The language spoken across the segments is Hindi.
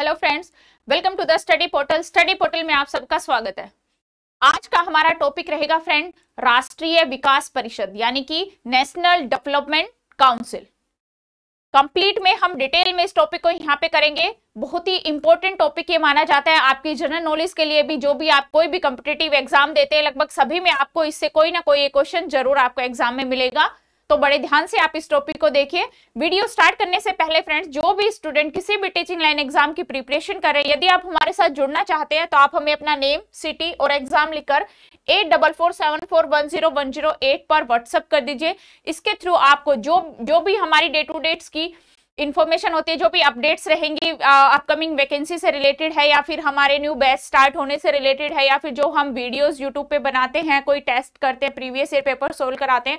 hello friends welcome to the study portal study portal में आप सबका स्वागत है आज का हमारा टॉपिक रहेगा फ्रेंड राष्ट्रीय विकास परिषद यानी कि नेशनल डेवलपमेंट काउंसिल कंप्लीट में हम डिटेल में इस टॉपिक को यहाँ पे करेंगे बहुत ही इंपॉर्टेंट टॉपिक ये माना जाता है आपकी जनरल नॉलेज के लिए भी जो भी आप कोई भी कम्पिटेटिव एग्जाम देते हैं लगभग सभी में आपको इससे कोई ना कोई क्वेश्चन जरूर आपको एग्जाम में मिलेगा तो बड़े ध्यान से आप इस टॉपिक को देखिए वीडियो स्टार्ट करने से पहले फ्रेंड्स जो भी स्टूडेंट किसी भी टीचिंग लाइन एग्जाम की प्रिपरेशन कर रहे हैं यदि आप हमारे साथ जुड़ना चाहते हैं तो आप हमें अपना नेम सिटी और एग्जाम लिखकर eight double four seven four one zero one zero eight पर व्हाट्सअप कर दीजिए इसके थ्रू आपको जो जो भी हमारी डे टू डेट्स की इन्फॉर्मेशन होती है जो भी अपडेट्स रहेंगी अपकमिंग वैकेंसी से रिलेटेड है या फिर हमारे न्यू बैच स्टार्ट होने से रिलेटेड है या फिर जो हम वीडियोस यूट्यूब पे बनाते हैं कोई टेस्ट करते हैं प्रीवियस ईयर पेपर सोल्व कराते हैं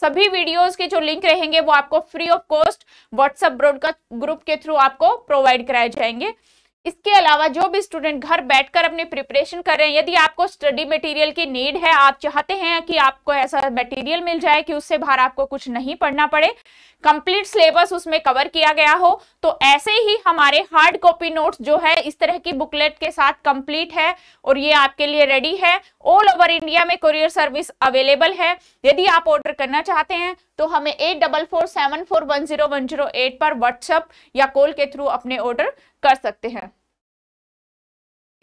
सभी वीडियोस के जो लिंक रहेंगे वो आपको free of cost WhatsApp broadcast group के थ्रू आपको प्रोवाइड कराए जाएंगे इसके अलावा जो भी स्टूडेंट घर बैठकर अपने प्रिपरेशन कर रहे हैं यदि आपको स्टडी मटेरियल की नीड है आप चाहते हैं कि आपको ऐसा मटेरियल मिल जाए कि उससे बाहर आपको कुछ नहीं पढ़ना पड़े कंप्लीट सिलेबस उसमें कवर किया गया हो तो ऐसे ही हमारे हार्ड कॉपी नोट्स जो है इस तरह की बुकलेट के साथ कंप्लीट है और ये आपके लिए रेडी है ऑल ओवर इंडिया में कोरियर सर्विस अवेलेबल है यदि आप ऑर्डर करना चाहते हैं तो हमें eight double four seven four one zero one zero eight पर व्हाट्सएप या कॉल के थ्रू अपने ऑर्डर कर सकते हैं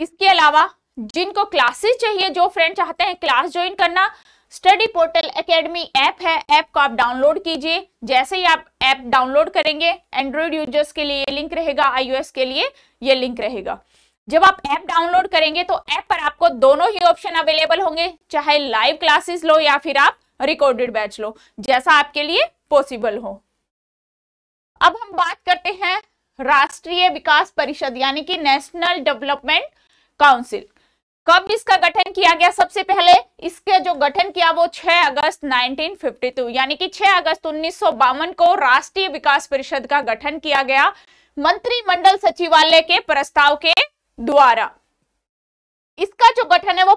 इसके अलावा जिनको क्लासेस चाहिए जो फ्रेंड चाहते हैं क्लास ज्वाइन करना स्टडी पोर्टल एकेडमी ऐप है ऐप को आप डाउनलोड कीजिए जैसे ही आप ऐप डाउनलोड करेंगे एंड्रॉइड यूजर्स के लिए ये लिंक रहेगा आईओएस के लिए ये लिंक रहेगा जब आप ऐप डाउनलोड करेंगे तो ऐप पर आपको दोनों ही ऑप्शन अवेलेबल होंगे चाहे लाइव क्लासेस लो या फिर आप रिकॉर्डेड बैच लो जैसा आपके लिए पॉसिबल हो अब हम बात करते हैं राष्ट्रीय विकास परिषद यानी कि नेशनल डेवलपमेंट काउंसिल कब इसका गठन किया गया सबसे पहले इसके जो गठन किया वो 6 अगस्त 1952 यानी कि 6 अगस्त उन्नीस को राष्ट्रीय विकास परिषद का गठन किया गया मंत्रिमंडल सचिवालय के प्रस्ताव के द्वारा इसका जो गठन है वो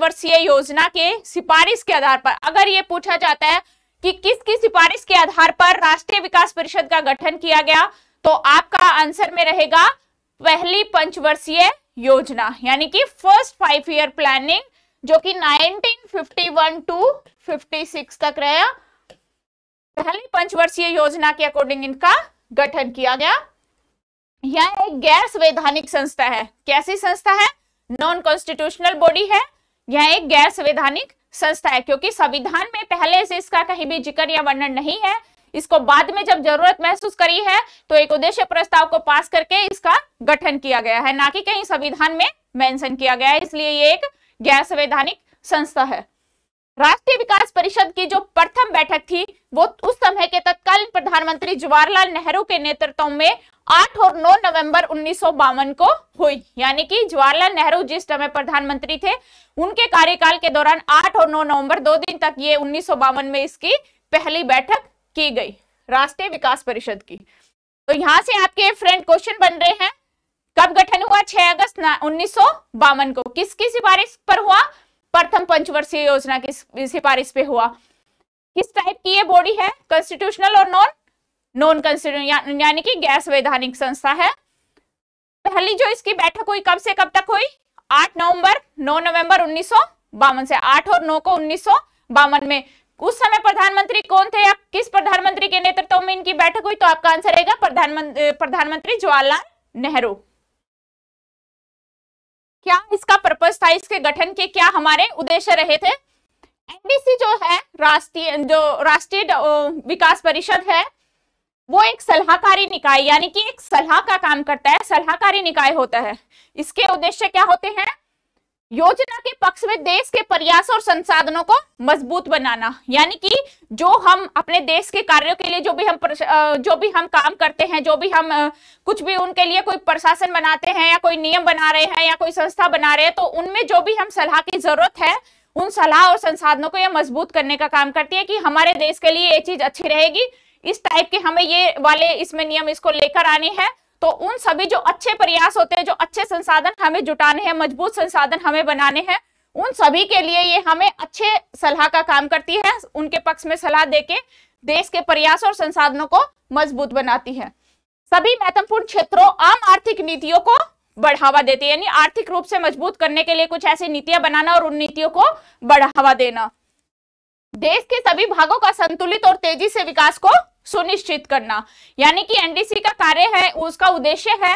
वर्षीय योजना के सिफारिश के आधार पर अगर ये पूछा जाता है कि किसकी सिफारिश के आधार पर राष्ट्रीय विकास परिषद का गठन किया गया तो आपका आंसर में रहेगा पहली पंचवर्षीय योजना यानी कि फर्स्ट फाइव ईयर प्लानिंग जो कि 1951 टू 56 तक रहा पहली पंचवर्षीय योजना के अकॉर्डिंग इनका गठन किया गया यह एक गैर संवैधानिक संस्था है कैसी संस्था है नॉन कॉन्स्टिट्यूशनल बॉडी है यह एक गैर संवैधानिक संस्था है क्योंकि संविधान में पहले से इसका कहीं भी जिक्र या वर्णन नहीं है इसको बाद में जब जरूरत महसूस करी है तो एक उद्देश्य प्रस्ताव को पास करके इसका गठन किया गया है ना कि कहीं संविधान में मेंशन किया गया है इसलिए ये एक गैर संवैधानिक संस्था है राष्ट्रीय विकास परिषद की जो प्रथम बैठक थी वो उस समय के तत्कालीन प्रधानमंत्री जवाहरलाल नेहरू के नेतृत्व में 8 और 9 नवंबर उन्नीस को हुई यानी कि जवाहरलाल नेहरू जिस समय प्रधानमंत्री थे उनके कार्यकाल के दौरान 8 और 9 नवंबर दो दिन तक ये उन्नीस में इसकी पहली बैठक की गई राष्ट्रीय विकास परिषद की तो यहां से आपके फ्रेंड क्वेश्चन बन रहे हैं कब गठन हुआ 6 अगस्त उन्नीस को किसकी सिफारिश पर हुआ प्रथम पंचवर्षीय योजना की सिफारिश पे हुआ किस टाइप की ये बॉडी है कॉन्स्टिट्यूशनल और नॉन नॉन कंसिडर या, यानी कि गैस वैधानिक संस्था है पहली जो इसकी बैठक हुई कब से कब तक हुई आठ नवंबर नौ नवंबर उन्नीस से आठ और नौ को उन्नीस में उस समय प्रधानमंत्री कौन थे या किस प्रधानमंत्री के नेतृत्व में इनकी बैठक हुई तो आपका आंसर रहेगा प्रधानमंत्री प्रधानमंत्री जवाहरलाल नेहरू क्या इसका पर्पज था इसके गठन के क्या हमारे उद्देश्य रहे थे एनडीसी जो है राष्ट्रीय जो राष्ट्रीय विकास परिषद है वो एक सलाहकारी निकाय यानी कि एक सलाह का काम करता है सलाहकारी निकाय होता है इसके उद्देश्य क्या होते हैं योजना के पक्ष में देश के प्रयास और संसाधनों को मजबूत बनाना यानी कि जो हम अपने देश के कार्यों के लिए जो भी हम जो भी हम काम करते हैं जो भी हम कुछ भी उनके लिए कोई प्रशासन बनाते हैं या कोई नियम बना रहे हैं या कोई संस्था बना रहे हैं तो उनमें जो भी हम सलाह की जरूरत है उन सलाह और संसाधनों को यह मजबूत करने का काम करती है कि हमारे देश के लिए ये चीज अच्छी रहेगी इस टाइप के हमें ये वाले इसमें नियम इसको लेकर आने हैं तो उन सभी जो अच्छे प्रयास होते हैं जो अच्छे संसाधन हमें जुटाने हैं मजबूत संसाधन हमें बनाने हैं उन सभी के लिए ये हमें अच्छे सलाह का काम करती है उनके पक्ष में सलाह देके देश के प्रयास और संसाधनों को मजबूत बनाती है सभी महत्वपूर्ण क्षेत्रों आम आर्थिक नीतियों को बढ़ावा देती है यानी आर्थिक रूप से मजबूत करने के लिए कुछ ऐसी नीतियां बनाना और उन नीतियों को बढ़ावा देना देश के सभी भागों का संतुलित और तेजी से विकास को सुनिश्चित करना यानी कि एनडीसी का कार्य है उसका उद्देश्य है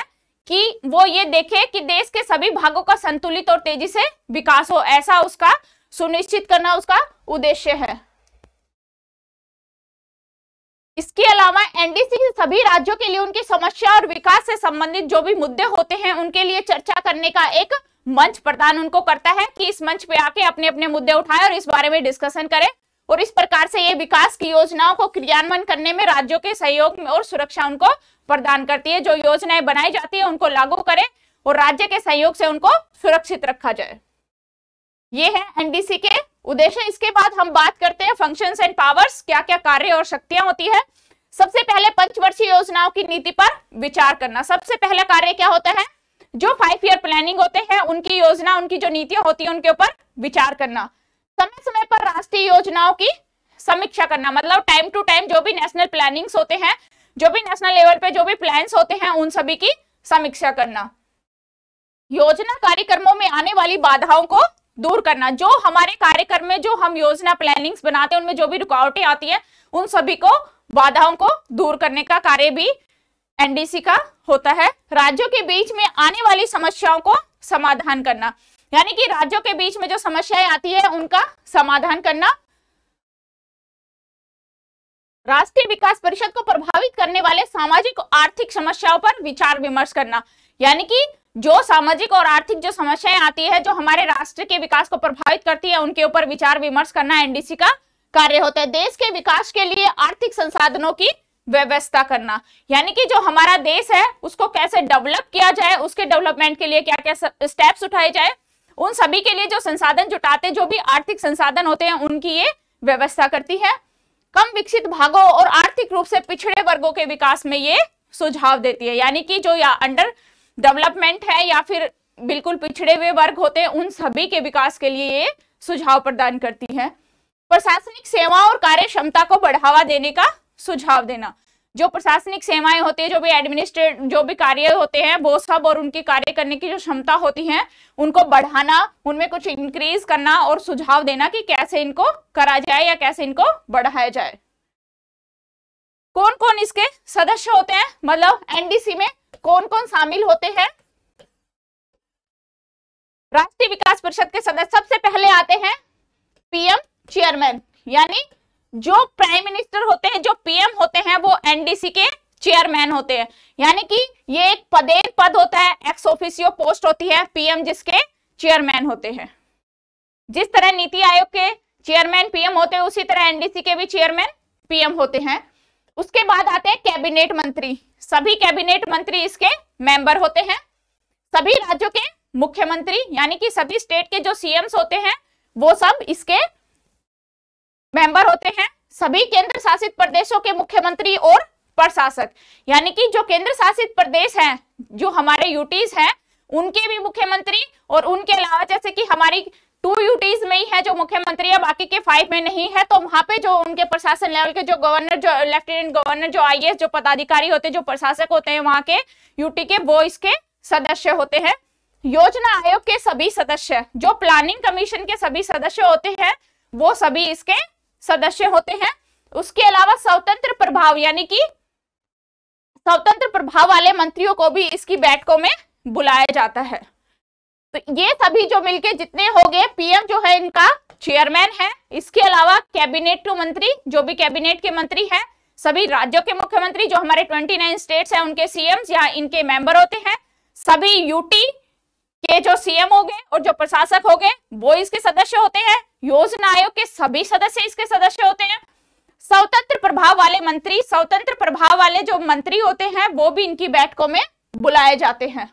कि वो ये देखे कि देश के सभी भागों का संतुलित और तेजी से विकास हो ऐसा उसका सुनिश्चित करना उसका उद्देश्य है इसके अलावा एनडीसी के सभी राज्यों के लिए उनकी समस्या और विकास से संबंधित जो भी मुद्दे होते हैं उनके लिए चर्चा करने का एक मंच प्रदान उनको करता है कि इस मंच पे आके अपने अपने मुद्दे उठाए और इस बारे में डिस्कशन करें और इस प्रकार से ये विकास की योजनाओं को क्रियान्वयन करने में राज्यों के सहयोग में और सुरक्षा उनको प्रदान करती है जो योजनाएं बनाई जाती है उनको लागू करें और राज्य के सहयोग से उनको सुरक्षित रखा जाए ये है एनडीसी के उद्देश्य इसके बाद हम बात करते हैं फंक्शंस एंड पावर्स क्या क्या कार्य और शक्तियां होती है सबसे पहले पंचवर्षीय योजनाओं की नीति पर विचार करना सबसे पहला कार्य क्या होता है जो फाइव ईयर प्लानिंग होते हैं उनकी योजना उनकी जो नीतियां होती है उनके ऊपर विचार करना समय समय पर राष्ट्रीय योजनाओं की समीक्षा करना मतलब टाइम टू टाइम जो भी नेशनल प्लानिंग्स होते हैं जो भी नेशनल लेवल पे जो भी प्लान होते हैं उन सभी की समीक्षा करना योजना कार्यक्रमों में आने वाली बाधाओं को दूर करना जो हमारे कार्यक्रम में जो हम योजना प्लानिंग्स बनाते हैं उनमें जो भी रुकावटें आती है उन सभी को बाधाओं को दूर करने का कार्य भी एनडीसी का होता है राज्यों के बीच में आने वाली समस्याओं को समाधान करना यानी कि राज्यों के बीच में जो समस्याएं आती है उनका समाधान करना राष्ट्रीय विकास परिषद को प्रभावित करने वाले सामाजिक और आर्थिक समस्याओं पर विचार विमर्श करना यानी कि जो सामाजिक और आर्थिक जो समस्याएं आती है जो हमारे राष्ट्र के विकास को प्रभावित करती है उनके ऊपर विचार विमर्श करना एनडीसी का कार्य होता है देश के विकास के लिए आर्थिक संसाधनों की व्यवस्था करना यानी कि जो हमारा देश है उसको कैसे डेवलप किया जाए उसके डेवलपमेंट के लिए क्या क्या स्टेप्स उठाए जाए उन सभी के लिए जो संसाधन जुटाते जो भी आर्थिक संसाधन होते हैं उनकी ये व्यवस्था करती है कम विकसित भागों और आर्थिक रूप से पिछड़े वर्गों के विकास में ये सुझाव देती है यानी कि जो या अंडर डेवलपमेंट है या फिर बिल्कुल पिछड़े हुए वर्ग होते हैं उन सभी के विकास के लिए ये सुझाव प्रदान करती है प्रशासनिक सेवा और कार्य क्षमता को बढ़ावा देने का सुझाव देना जो प्रशासनिक सेवाएं होती है जो भी एडमिनिस्ट्रेट जो भी कार्य होते हैं वो सब और उनके कार्य करने की जो क्षमता होती है उनको बढ़ाना उनमें कुछ इंक्रीज करना और सुझाव देना कि कैसे इनको करा जाए या कैसे इनको बढ़ाया जाए कौन कौन इसके सदस्य होते हैं मतलब एनडीसी में कौन कौन शामिल होते हैं राष्ट्रीय विकास परिषद के सदस्य सबसे पहले आते हैं पीएम चेयरमैन यानी जो प्राइम मिनिस्टर होते हैं जो पीएम होते हैं वो एनडीसी के चेयरमैन होते हैं यानी कि ये एक पदेन पद होता है एक्स ऑफिसियो पोस्ट होती है पीएम जिसके चेयरमैन होते हैं जिस तरह नीति आयोग के चेयरमैन पीएम होते हैं उसी तरह एनडीसी के भी चेयरमैन पीएम होते हैं उसके बाद आते हैं कैबिनेट मंत्री सभी कैबिनेट मंत्री इसके मेंबर होते हैं सभी राज्यों के मुख्यमंत्री यानी कि सभी स्टेट के जो सीएम्स होते हैं वो सब इसके मेंबर होते हैं सभी केंद्र शासित प्रदेशों के मुख्यमंत्री और प्रशासक यानी कि जो केंद्र शासित प्रदेश हैं जो हमारे यूटीज हैं उनके भी मुख्यमंत्री और उनके अलावा जैसे कि हमारी टू यूटीज में ही है जो मुख्यमंत्री है बाकी के फाइव में नहीं है तो वहां पे जो उनके प्रशासन लेवल के जो गवर्नर जो लेफ्टिनेंट गवर्नर जो आई जो पदाधिकारी होते हैं जो प्रशासक होते हैं वहां के यूटी के वो इसके सदस्य होते हैं योजना आयोग के सभी सदस्य जो प्लानिंग कमीशन के सभी सदस्य होते हैं वो सभी इसके सदस्य होते हैं उसके अलावा स्वतंत्र प्रभाव यानी कि स्वतंत्र प्रभाव वाले मंत्रियों को भी इसकी बैठकों में बुलाया जाता है तो ये सभी जो मिलके जितने हो गए पीएम जो है इनका चेयरमैन है इसके अलावा कैबिनेट टू मंत्री जो भी कैबिनेट के मंत्री हैं सभी राज्यों के मुख्यमंत्री जो हमारे 29 स्टेट्स हैं उनके सीएम या इनके मेंबर होते हैं सभी यूटी के जो सीएम हो गए और जो प्रशासक हो गए वो इसके सदस्य होते हैं योजना आयोग के सभी सदस्य इसके सदस्य होते हैं स्वतंत्र प्रभाव वाले मंत्री स्वतंत्र प्रभाव वाले जो मंत्री होते हैं वो भी इनकी बैठकों में बुलाए जाते हैं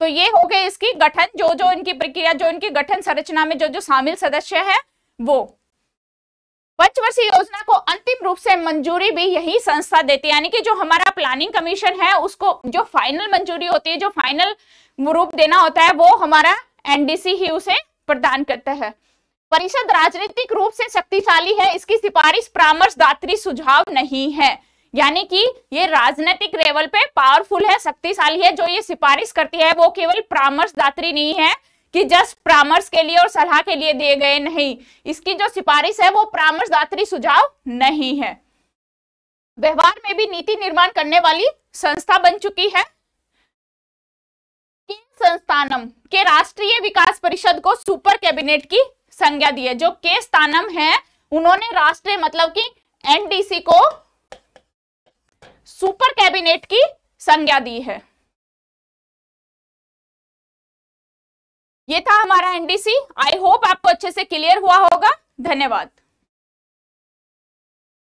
तो ये हो गए इसकी गठन जो जो इनकी प्रक्रिया जो इनकी गठन संरचना में जो जो शामिल सदस्य है वो पंचवर्षीय योजना को अंतिम रूप से मंजूरी भी यही संस्था देती है यानी कि जो हमारा प्लानिंग कमीशन है उसको जो फाइनल मंजूरी होती है जो फाइनल रूप देना होता है वो हमारा एनडीसी ही उसे प्रदान करता है परिषद राजनीतिक रूप से शक्तिशाली है इसकी सिफारिश परामर्श दात्री सुझाव नहीं है यानी कि ये राजनीतिक लेवल पे पावरफुल है शक्तिशाली है जो ये सिफारिश करती है वो केवल परामर्श दात्री नहीं है कि जस्ट परामर्श के लिए और सलाह के लिए दिए गए नहीं इसकी जो सिफारिश है वो परामर्श दात्री सुझाव नहीं है व्यवहार में भी नीति निर्माण करने वाली संस्था बन चुकी है संस्थानम के राष्ट्रीय विकास परिषद को सुपर कैबिनेट की संज्ञा दी है जो के स्थानम है उन्होंने राष्ट्रीय मतलब कि एनडीसी को सुपर कैबिनेट की संज्ञा दी है ये था हमारा एनडीसी आई होप आपको अच्छे से क्लियर हुआ होगा धन्यवाद